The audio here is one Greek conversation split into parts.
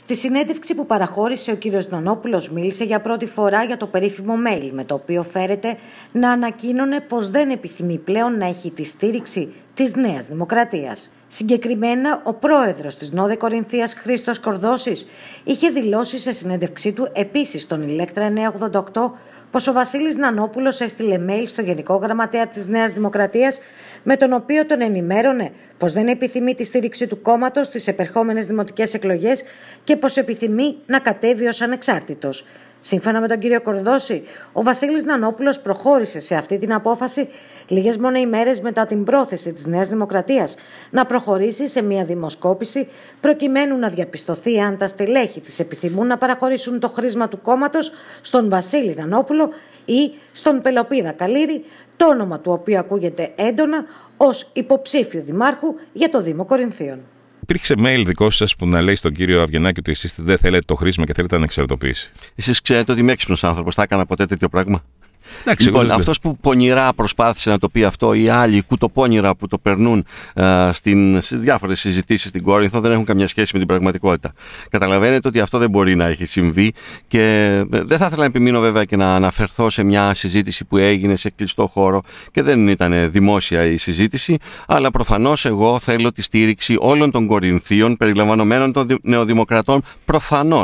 Στη συνέντευξη που παραχώρησε ο κύριος Νονόπουλος μίλησε για πρώτη φορά για το περίφημο mail με το οποίο φέρεται να ανακοίνωνε πως δεν επιθυμεί πλέον να έχει τη στήριξη της Νέας Δημοκρατίας. Συγκεκριμένα, ο πρόεδρος της Νόδε Κορινθίας, Χρήστος Κορδόσης, είχε δηλώσει σε συνέντευξή του επίσης στον Ηλέκτρα 988 πως ο Βασίλης Νανόπουλος έστειλε mail στο Γενικό Γραμματέα της Νέας Δημοκρατίας, με τον οποίο τον ενημέρωνε πως δεν επιθυμεί τη στήριξη του κόμματος στις επερχόμενες δημοτικές εκλογές και πως επιθυμεί να κατέβει ως ανεξάρτητος. Σύμφωνα με τον κύριο Κορδόση, ο Βασίλης Νανόπουλος προχώρησε σε αυτή την απόφαση λίγες μόνο ημέρες μετά την πρόθεση της Νέας Δημοκρατίας να προχωρήσει σε μια δημοσκόπηση προκειμένου να διαπιστωθεί αν τα στελέχη της επιθυμούν να παραχωρήσουν το χρήσμα του κόμματος στον Βασίλη Νανόπουλο ή στον Πελοπίδα Καλύρη, το όνομα του οποίου ακούγεται έντονα ως υποψήφιο δημάρχου για το Δήμο Κορινθίων υπήρξε mail δικό σας που να λέει στον κύριο Αυγενάκη ότι εσείς δεν θέλετε το χρήσιμο και θέλετε να εξαρτοποιήσει. Εσείς ξέρετε ότι είμαι έξυπνος άνθρωπος. Θα έκανα ποτέ τέτοιο πράγμα. Εντάξει, λοιπόν, αυτό που πονηρά προσπάθησε να το πει αυτό, οι άλλοι κουτοπώνηρα που το περνούν ε, στις διάφορες συζητήσεις στην Κόρινθο δεν έχουν καμιά σχέση με την πραγματικότητα. Καταλαβαίνετε ότι αυτό δεν μπορεί να έχει συμβεί και ε, δεν θα ήθελα να επιμείνω βέβαια και να αναφερθώ σε μια συζήτηση που έγινε σε κλειστό χώρο και δεν ήταν ε, δημόσια η συζήτηση, αλλά προφανώς εγώ θέλω τη στήριξη όλων των Κορινθίων περιλαμβανομένων των νεοδημοκρατών προφανώς.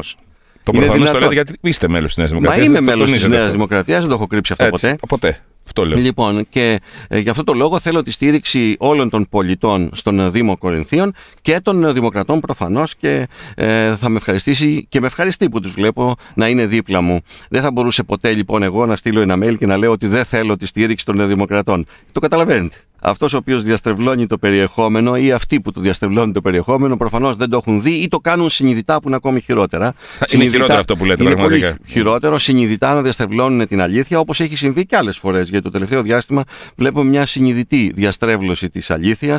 Το δυνατό. το λέτε γιατί είστε μέλος της Νέας Δημοκρατία. Μα είμαι μέλος της Νέα Δημοκρατίας, δεν το έχω κρύψει αυτό Έτσι, ποτέ. ποτέ. Αυτό λέω. Λοιπόν, και ε, γι' αυτό το λόγο θέλω τη στήριξη όλων των πολιτών στον Δήμο Κορινθίων και των Δημοκρατών προφανώς και ε, θα με ευχαριστήσει και με ευχαριστεί που τους βλέπω να είναι δίπλα μου. Δεν θα μπορούσε ποτέ λοιπόν εγώ να στείλω ένα mail και να λέω ότι δεν θέλω τη στήριξη των Δημοκρατών. Το καταλαβαίνετε αυτός ο οποίος διαστρεβλώνει το περιεχόμενο ή αυτοί που το διαστρεβλώνει το περιεχόμενο προφανώς δεν το έχουν δει ή το κάνουν συνειδητά που είναι ακόμη χειρότερα. Είναι χειρότερο αυτό που λέτε, είναι πραγματικά. Πολύ χειρότερο, συνειδητά να διαστρεβλώνουν την αλήθεια, όπως έχει συμβεί και άλλες φορές. Γιατί το τελευταίο διάστημα βλέπουμε μια συνειδητή διαστρέβλωση της αλήθειας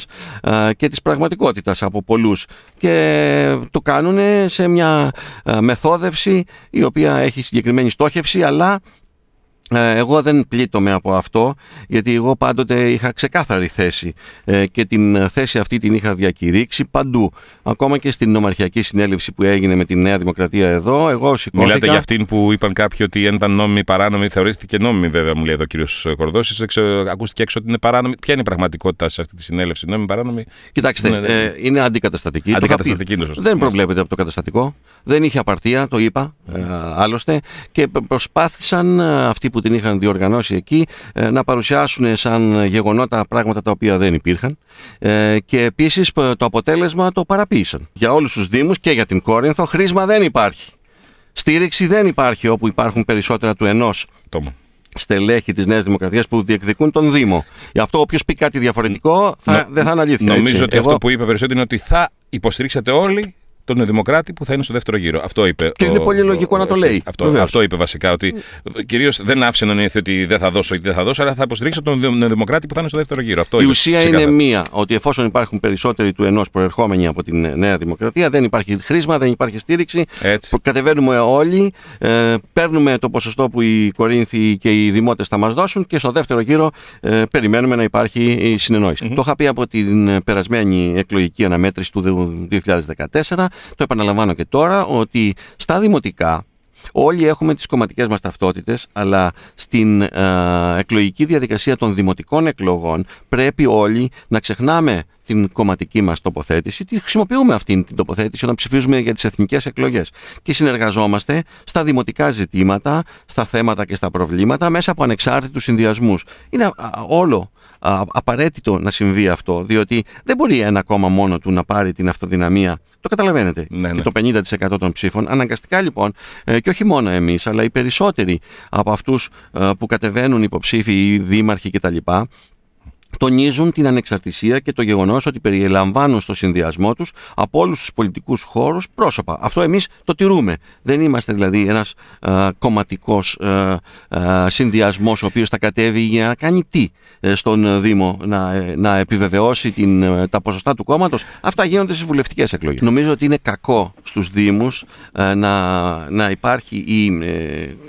και τη πραγματικότητας από πολλούς. Και το κάνουν σε μια μεθόδευση η οποία έχει συγκεκριμένη στόχευση, αλλά ε, εγώ δεν πλήττομαι από αυτό, γιατί εγώ πάντοτε είχα ξεκάθαρη θέση ε, και την θέση αυτή την είχα διακηρύξει παντού. Ακόμα και στην νομαρχιακή συνέλευση που έγινε με τη Νέα Δημοκρατία εδώ, εγώ σηκώθηκα. Μιλάτε για αυτήν που είπαν κάποιοι ότι ήταν νόμιμη παράνομη, θεωρήθηκε νόμιμη βέβαια, μου λέει εδώ ο κύριος Κορδόσης. Ακούστηκε έξω ότι είναι παράνομη. Ποια είναι η πραγματικότητα σε αυτή τη συνέλευση, νόμιμη παράνομη. Κοιτάξτε, είναι, ναι. ε, είναι αντικαταστατική. Αντικαταστατική είναι Δεν ναι. προβλέπεται από το καταστατικό. Δεν είχε απαρτία, το είπα ε, άλλωστε. Και προσπάθησαν ε, αυτοί που την είχαν διοργανώσει εκεί ε, να παρουσιάσουν σαν γεγονότα πράγματα τα οποία δεν υπήρχαν ε, και επίσης ε, το αποτέλεσμα το παραποίησαν. Για όλους τους Δήμους και για την Κόρινθο χρήσμα δεν υπάρχει. Στήριξη δεν υπάρχει όπου υπάρχουν περισσότερα του ενός στελέχη της Νέας Δημοκρατίας που διεκδικούν τον Δήμο. Γι' αυτό όποιος πει κάτι διαφορετικό δεν θα αναλύθει. Νομίζω ότι αυτό που είπε περισσότερο είναι ότι θα υποστηρίξετε όλοι τον Δημοκράτη που θα είναι στο δεύτερο γύρο. Αυτό είπε. Και ο, είναι πολύ λογικό ο, να το λέει. Αυτό, αυτό είπε βασικά. Ότι κυρίως δεν άφησε να νοηθεί ότι δεν θα δώσω ή δεν θα δώσω, αλλά θα υποστηρίξω τον Δημοκράτη που θα είναι στο δεύτερο γύρο. Αυτό Η ουσία είναι μία. Ότι εφόσον υπάρχουν περισσότεροι του ενός προερχόμενοι από την Νέα Δημοκρατία, δεν υπάρχει χρήσμα, δεν υπάρχει στήριξη. Έτσι. Κατεβαίνουμε όλοι, ε, παίρνουμε το ποσοστό που οι Κορίνθοι και οι Δημότες θα μας δώσουν και στο δεύτερο γύρο ε, περιμένουμε να υπάρχει συνεννόηση. Mm-hmm. Το είχα πει από την περασμένη εκλογική αναμέτρηση του 2014 το επαναλαμβάνω και τώρα, ότι στα δημοτικά όλοι έχουμε τις κομματικές μας ταυτότητες, αλλά στην ε, εκλογική διαδικασία των δημοτικών εκλογών πρέπει όλοι να ξεχνάμε την κομματική μας τοποθέτηση, τη χρησιμοποιούμε αυτή την τοποθέτηση όταν ψηφίζουμε για τις εθνικές εκλογές και συνεργαζόμαστε στα δημοτικά ζητήματα, στα θέματα και στα προβλήματα μέσα από ανεξάρτητους συνδυασμούς. Είναι όλο απαραίτητο να συμβεί αυτό, διότι δεν μπορεί ένα κόμμα μόνο του να πάρει την αυτοδυναμία. Το καταλαβαίνετε. Ναι, ναι. το 50% των ψήφων. Αναγκαστικά λοιπόν, ε, και όχι μόνο εμείς, αλλά οι περισσότεροι από αυτούς ε, που κατεβαίνουν υποψήφοι, ή δήμαρχοι κτλ., τονίζουν την ανεξαρτησία και το γεγονός ότι περιλαμβάνουν στο συνδυασμό τους από όλους τους πολιτικούς χώρους πρόσωπα. Αυτό εμείς το τηρούμε. Δεν είμαστε δηλαδή ένας ε, κομματικός ε, ε, συνδυασμός ο οποίος θα κατέβει για να κάνει τι ε, στον Δήμο να, ε, να επιβεβαιώσει την, ε, τα ποσοστά του κόμματος. Αυτά γίνονται στις βουλευτικές εκλογές. Νομίζω ότι είναι κακό στους Δήμους να, να υπάρχει η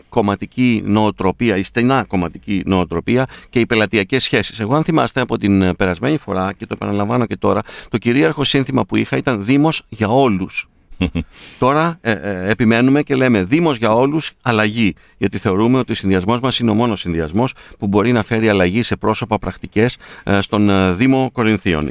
κομματική νοοτροπία, η στενά κομματική νοοτροπία και οι πελατειακές σχέσεις. Εγώ αν θυμάστε από την ε, περασμένη φορά και το επαναλαμβάνω και τώρα, το κυρίαρχο σύνθημα που είχα ήταν Δήμος για όλους. Τώρα ε, ε, επιμένουμε και λέμε Δήμος για όλους, αλλαγή. Γιατί θεωρούμε ότι ο συνδυασμός μας είναι ο μόνος συνδυασμός που μπορεί να φέρει αλλαγή σε πρόσωπα πρακτικές στον Δήμο Κορινθίων.